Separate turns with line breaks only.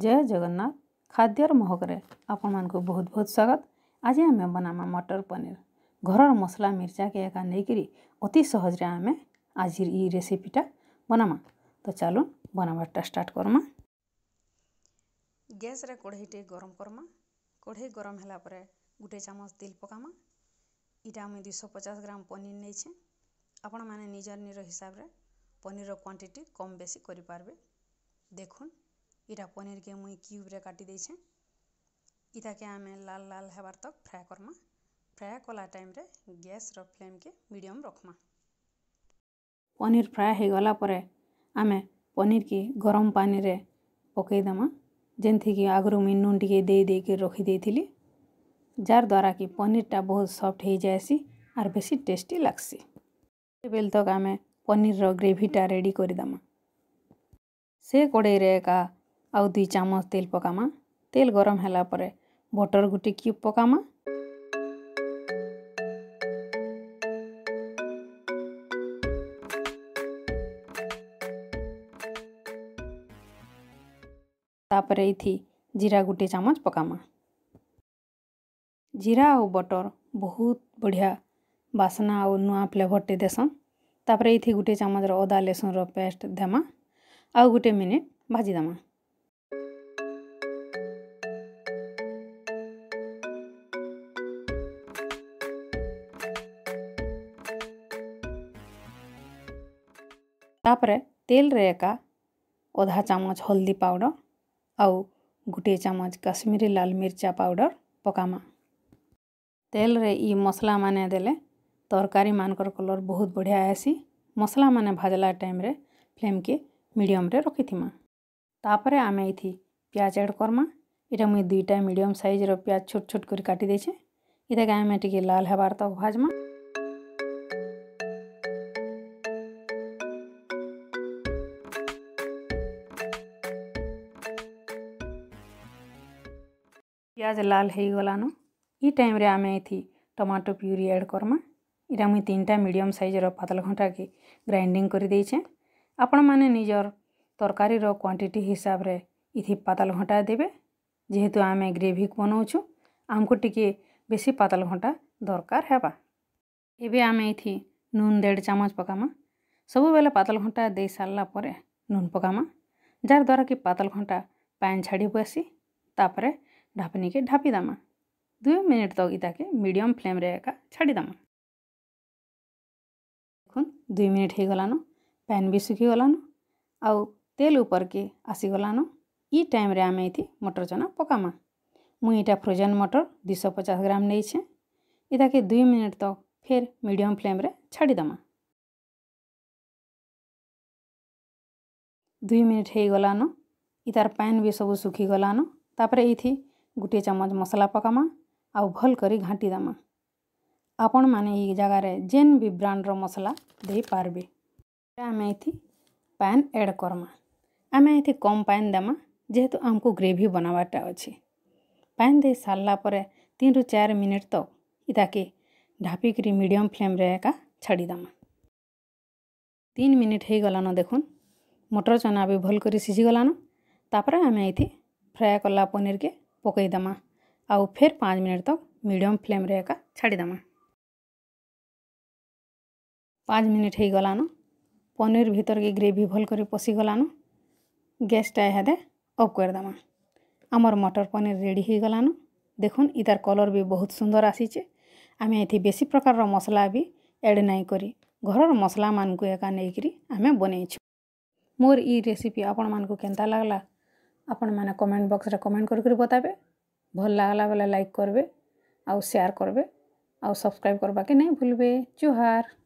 जय जगन्नाथ ଖାଦ୍ୟର ମହକରେ ଆପଣମାନଙ୍କୁ ବହୁତ ବହୁତ ସ୍ୱାଗତ ଆଜି ଆମେ ବନାମା ମଟର ପନିର ଘରର ମସଲା ମିର୍ଚାକେ ଏକା ନେଇକିରି ଅତି ସହଜରେ ଆମେ ଆଜିର ଇ ରେସିପିଟା ବନାମା ତ ଚାଲୁ ବନାବାରଟା ଷ୍ଟାର୍ଟ କର୍ମା ଗ୍ୟାସ୍ରେ କଢ଼େଇଟେ ଗରମ କର୍ମା କଢ଼େଇ ଗରମ ହେଲା ପରେ ଗୋଟେ ଚାମଚ ତେଲ ପକାମା ଇଟା ଆମେ ଦୁଇଶହ ପଚାଶ ଗ୍ରାମ ପନିର ନେଇଛେ ଆପଣମାନେ ନିଜର ନିଜର ହିସାବରେ ପନିରର କ୍ୱାଣ୍ଟିଟି କମ୍ ବେଶୀ କରିପାରିବେ ଦେଖୁନ୍ ଇଟା ପନିର୍କେ ମୁଇଁ କ୍ୟୁବ୍ରେ କାଟି ଦେଇଛେଁ ଇଟାକେ ଆମେ ଲାଲ୍ ଲାଲ୍ ହେବାର୍ ତକ୍ ଫ୍ରାଏ କର୍ମା ଫ୍ରାଏ କଲା ଟାଇମ୍ରେ ଗ୍ୟାସ୍ର ଫ୍ଲେମ୍କେ ମିଡ଼ିୟମ୍ ରଖ୍ମା ପନିର୍ ଫ୍ରାଏ ହେଇଗଲା ପରେ ଆମେ ପନିର୍କେ ଗରମ ପାନିରେ ପକେଇଦେମା ଯେନ୍ଥିକି ଆଗରୁ ମୁଇଁ ନୁନ୍ ଟିକେ ଦେଇ ଦେଇକି ରଖିଦେଇଥିଲି ଯାର୍ ଦ୍ୱାରା କି ପନିର୍ଟା ବହୁତ ସଫ୍ଟ ହେଇଯାଏସି ଆର୍ ବେଶୀ ଟେଷ୍ଟି ଲାଗ୍ସି ବେଲ୍ ତକ୍ ଆମେ ପନିର୍ର ଗ୍ରେଭିଟା ରେଡ଼ି କରିଦେମା ସେ କଡ଼େଇରେ ଏକା ଆଉ ଦୁଇ ଚାମଚ ତେଲ ପକାମା ତେଲ ଗରମ ହେଲା ପରେ ବଟର୍ ଗୋଟେ କ୍ୟୁବ୍ ପକାମା ତାପରେ ଏଇଥି ଜିରା ଗୋଟେ ଚାମଚ ପକାମା ଜିରା ଆଉ ବଟର୍ ବହୁତ ବଢ଼ିଆ ବାସ୍ନା ଆଉ ନୂଆ ଫ୍ଲେଭର୍ଟେ ଦେସନ୍ ତାପରେ ଏଇଥି ଗୋଟେ ଚାମଚର ଅଦା ଲେସୁନ୍ର ପେଷ୍ଟ ଦେମା ଆଉ ଗୋଟେ ମିନିଟ୍ ଭାଜିଦେମା ତାପରେ ତେଲ୍ରେ ଏକା ଅଧା ଚାମଚ୍ ହଲ୍ଦି ପାଉଡ଼ର୍ ଆଉ ଗୁଟେ ଚାମଚ୍ କାଶ୍ମୀରୀ ଲାଲ୍ ମିର୍ଚା ପାଉଡ଼ର୍ ପକାମା ତେଲ୍ରେ ଇ ମସ୍ଲାମାନେ ଦେଲେ ତର୍କାରୀମାନଙ୍କର କଲର୍ ବହୁତ୍ ବଢ଼ିଆ ଆଏସି ମସ୍ଲାମାନେ ଭାଜ୍ଲା ଟାଇମ୍ରେ ଫ୍ଲେମ୍କେ ମିଡ଼ିୟମ୍ରେ ରଖିଥିମା ତା'ପରେ ଆମେ ଏଇଥି ପିଆଜ୍ ଆଡ଼୍ କର୍ମା ଇଟା ମୁଇଁ ଦୁଇଟା ମିଡ଼ିୟମ୍ ସାଇଜ୍ର ପିଆଜ୍ ଛୋଟ୍ ଛୋଟ୍ କରି କାଟି ଦେଇଛେଁ ଇତାକେ ଆମେ ଟିକେ ଲାଲ୍ ହେବାର୍ ତକ୍ ଭାଜ୍ମା ପିଆଜ ଲାଲ୍ ହେଇଗଲାନ ଇ ଟାଇମ୍ରେ ଆମେ ଏଥି ଟମାଟୋ ପ୍ୟୁରି ଆଡ଼୍ କର୍ମା ଇଟା ମୁଇଁ ତିନିଟା ମିଡ଼ିୟମ୍ ସାଇଜ୍ର ପାତଲଘଣ୍ଟାକେ ଗ୍ରାଇଣ୍ଡିଂ କରିଦେଇଛେଁ ଆପଣମାନେ ନିଜର ତରକାରୀର କ୍ୱାଣ୍ଟିଟି ହିସାବରେ ଇଥି ପାତଲଘଣ୍ଟା ଦେବେ ଯେହେତୁ ଆମେ ଗ୍ରେଭିକୁ ବନଉଛୁ ଆମକୁ ଟିକେ ବେଶୀ ପାତଲଘଣ୍ଟା ଦରକାର ହେବା ଏବେ ଆମେ ଏଥି ନୁନ୍ ଦେଢ଼ ଚାମଚ ପକାମା ସବୁବେଲେ ପାତଲଘଣ୍ଟା ଦେଇ ସାରିଲା ପରେ ନୁନ୍ ପକାମା ଯାହାଦ୍ୱାରା କି ପାତଲଘଣ୍ଟା ପାଏନ୍ ଛାଡ଼ି ବସି ତାପରେ ঢাপনিকে ঢাপিদামা দুই মিনিট তক ইটাকে মিডিয়াম ফ্লেম্রে একা ছাড়িদামা দেখুন দুই মিনিট হয়ে গলানো প্যান বি শুখি গলানো আউ তেল উপরকে আসিগলানো ই টাইমরে আমি এটি মটর চনা পকামা মুই এটা ফ্রোজেন মটর দুইশ পচাশ গ্রাম নেইছে এটাকে দুই মিনিট তক ফের মিডিয়াম ফ্লেম্রে ছাড়িদামা দুই মিনিট হয়ে গলানো ইতার প্যান বি সবু শুখি গলানো তাপরে এইথি ଗୋଟିଏ ଚାମଚ ମସଲା ପକାମା ଆଉ ଭଲ୍ କରି ଘାଣ୍ଟି ଦେମା ଆପଣମାନେ ଏଇ ଜାଗାରେ ଯେନ୍ ବି ବ୍ରାଣ୍ଡର ମସଲା ଦେଇପାରବେ ଆମେ ଏଥି ପାଏନ୍ ଏଡ଼୍ କର୍ମା ଆମେ ଏଥି କମ୍ ପାଏନ୍ ଦେମା ଯେହେତୁ ଆମକୁ ଗ୍ରେଭି ବନାବାରଟା ଅଛି ପାଏନ୍ ଦେଇ ସାରିଲା ପରେ ତିନିରୁ ଚାରି ମିନିଟ୍ ତ ଇତାକେ ଢାପିକିରି ମିଡ଼ିୟମ୍ ଫ୍ଲେମ୍ରେ ଏକା ଛାଡ଼ିଦେମା ତିନି ମିନିଟ୍ ହେଇଗଲାନ ଦେଖୁନ୍ ମଟର ଚନା ବି ଭଲ୍ କରି ସିଝିଗଲାନ ତାପରେ ଆମେ ଏଥି ଫ୍ରାଏ କଲା ପନିର୍କେ ପକାଇଦେମା ଆଉ ଫେର୍ ପାଞ୍ଚ ମିନିଟ୍ ତକ୍ ମିଡ଼ିୟମ୍ ଫ୍ଲେମ୍ରେ ଏକା ଛାଡ଼ିଦେମା ପାଞ୍ଚ ମିନିଟ୍ ହେଇଗଲାନ ପନିର୍ ଭିତର୍କେ ଗ୍ରେଭି ଭଲ୍ କରି ପଶିଗଲାନ ଗ୍ୟାସ୍ଟା ଏହାଦେ ଅଫ୍ କରିଦେମା ଆମର୍ ମଟର୍ ପନିର୍ ରେଡ଼ି ହେଇଗଲାନ ଦେଖୁନ୍ ଇତାର୍ କଲର୍ ବି ବହୁତ୍ ସୁନ୍ଦର୍ ଆସିଛେ ଆମେ ଏଥି ବେଶୀ ପ୍ରକାରର ମସଲା ବି ଏଡ଼୍ ନାଇଁ କରି ଘରର ମସଲାମାନଙ୍କୁ ଏକା ନେଇକିରି ଆମେ ବନେଇଛୁ ମୋର ଇ ରେସିପି ଆପଣମାନଙ୍କୁ କେନ୍ତା ଲାଗ୍ଲା ଆପଣମାନେ କମେଣ୍ଟ ବକ୍ସରେ କମେଣ୍ଟ କରିକରି ବତାବେ ଭଲ୍ ଲାଗ୍ଲା ବେଲେ ଲାଇକ୍ କର୍ବେ ଆଉ ସେୟାର୍ କର୍ବେ ଆଉ ସବ୍ସ୍କ୍ରାଇବ୍ କର୍ବାକେ ନାଇଁ ଭୁଲ୍ବେ ଜୁହାର୍